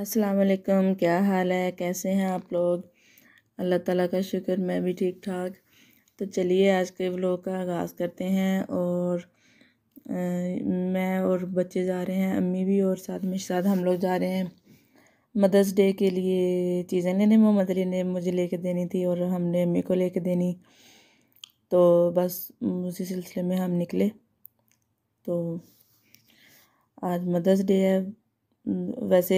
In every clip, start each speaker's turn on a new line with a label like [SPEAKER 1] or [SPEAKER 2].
[SPEAKER 1] अस्सलाम क्या हाल है कैसे हैं आप लोग अल्लाह ताला का शुक्र मैं भी ठीक ठाक तो चलिए आज के व्लॉग का आगाज़ करते हैं और आ, मैं और बच्चे जा रहे हैं अम्मी भी और साथ में साथ हम लोग जा रहे हैं मदर्स डे के लिए चीज़ें लेने मदरी ने मुझे लेके देनी थी और हमने अम्मी को लेके देनी तो बस उसी सिलसिले में हम निकले तो आज मदर्स डे है वैसे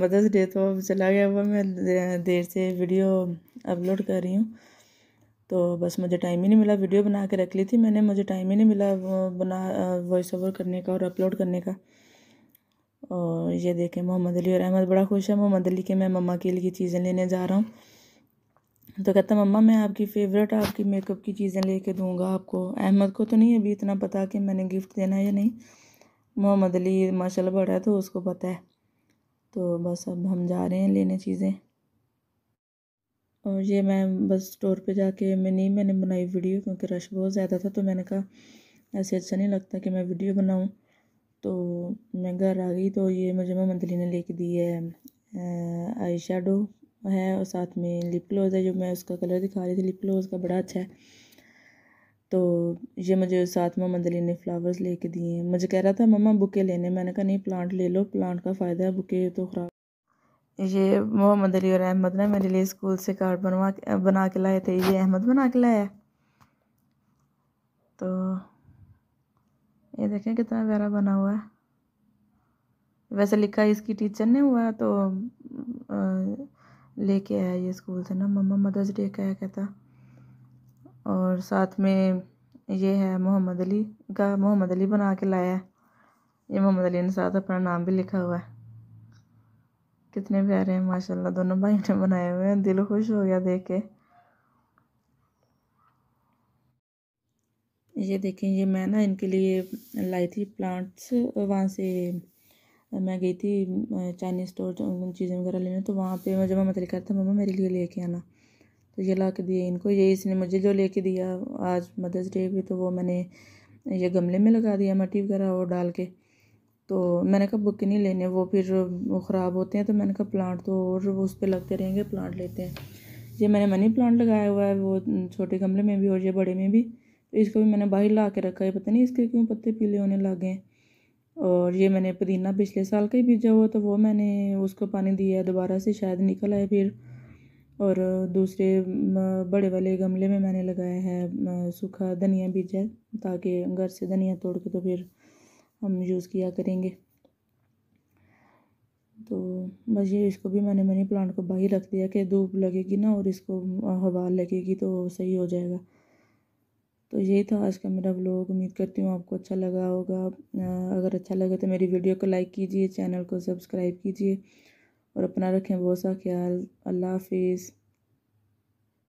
[SPEAKER 1] मदर्स डे तो अब चला गया हुआ मैं देर से वीडियो अपलोड कर रही हूँ तो बस मुझे टाइम ही नहीं मिला वीडियो बना के रख ली थी मैंने मुझे टाइम ही नहीं मिला बना वॉइस ओवर करने का और अपलोड करने का और ये देखें मोहम्मद अली और अहमद बड़ा खुश है मोहम्मद अली के मैं मम्मा के लिए चीज़ें लेने जा रहा हूँ तो कहता मम्मा मैं आपकी फेवरेट आपकी मेकअप की चीज़ें ले दूँगा आपको अहमद को तो नहीं अभी इतना पता कि मैंने गिफ्ट देना है या नहीं मोहम्मद अली माशाल्लाह बड़ा है तो उसको पता है तो बस अब हम जा रहे हैं लेने चीज़ें और ये मैं बस स्टोर पे जाके मैं नहीं मैंने बनाई वीडियो क्योंकि रश बहुत ज़्यादा था तो मैंने कहा ऐसे अच्छा नहीं लगता कि मैं वीडियो बनाऊँ तो मैं घर आ गई तो ये मुझे मोहम्मद अली ने लेके दी है आई शेडो है और साथ में लिप ग्लोज है जो मैं उसका कलर दिखा रही थी लिप ग्लोज का बड़ा अच्छा है तो ये मुझे साथ में मंदली ने फ़्लावर्स लेके दिए हैं मुझे कह रहा था मम्मा बुके लेने मैंने कहा नहीं प्लांट ले लो प्लांट का फ़ायदा है बुके तो ख़राब ये मोहम्मद अली और अहमद ने मेरे लिए स्कूल से कार्ड बनवा बना के लाए थे ये अहमद बना के लाया तो ये देखें कितना प्यारा बना हुआ है वैसे लिखा इसकी टीचर ने हुआ तो लेके आया ये स्कूल से ना मम्मा मदर्स डे का कहता और साथ में ये है मोहम्मद अली का मोहम्मद अली बना के लाया है ये मोहम्मद अली ने साथ अपना नाम भी लिखा हुआ है कितने प्यारे हैं माशाल्लाह दोनों भाई ने बनाए हुए हैं दिल खुश हो गया देख के ये देखें ये मैं ना इनके लिए लाई थी प्लांट्स वहाँ से मैं गई थी चाइनीज़ स्टोर चीज़ें वगैरह लेने तो वहाँ पे मुझे मम्मा मतलब कहता मम्मा मेरे लिए लेके आना तो ये ला के दिए इनको ये इसने मुझे जो लेके दिया आज मदर्स डे भी तो वो मैंने ये गमले में लगा दिया मट्टी वगैरह और डाल के तो मैंने कहा बुक नहीं लेने वो फिर वो ख़राब होते हैं तो मैंने कहा प्लांट तो और उस पर लगते रहेंगे प्लांट लेते हैं ये मैंने मनी प्लांट लगाया हुआ है वो छोटे गमले में भी और ये बड़े में भी तो इसको भी मैंने बाहर ला के रखा है पता नहीं इसके क्यों पत्ते पीले होने लगे हैं और ये मैंने पुदीना पिछले साल का ही बीजा हुआ तो वो मैंने उसको पानी दिया दोबारा से शायद निकल आए फिर और दूसरे बड़े वाले गमले में मैंने लगाया है सूखा धनिया बीज है ताकि घर से धनिया तोड़ के तो फिर हम यूज़ किया करेंगे तो बस ये इसको भी मैंने मनी प्लांट को बाहर रख दिया कि धूप लगेगी ना और इसको हवा लगेगी तो सही हो जाएगा तो यही था आज का मेरा व्लॉग उम्मीद करती हूँ आपको अच्छा लगा होगा अगर अच्छा लगे तो मेरी वीडियो को लाइक कीजिए चैनल को सब्सक्राइब कीजिए और अपना रखें बहुत सा ख्याल अल्लाह हाफिज़